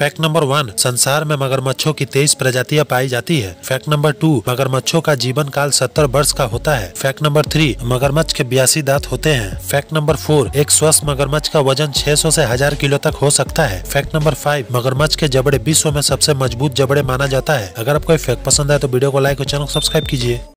fact number one संसार में मगरमच्छों की तेईस प्रजातियां पाई जाती है फैक्ट नंबर टू मगरमच्छों का जीवन काल सत्तर वर्ष का होता है फैक्ट नंबर थ्री मगरमच्छ के बयासी दांत होते हैं फैक्ट नंबर फोर एक स्वस्थ मगरमच्छ का वजन छह सौ से हजार किलो तक हो सकता है फैक्ट नंबर फाइव मगरमच्छ के जबड़े विश्व में सबसे मजबूत जबड़े माना जाता है अगर आपको फैक्ट पसंद है तो वीडियो को लाइक और चैनल सब्सक्राइब कीजिए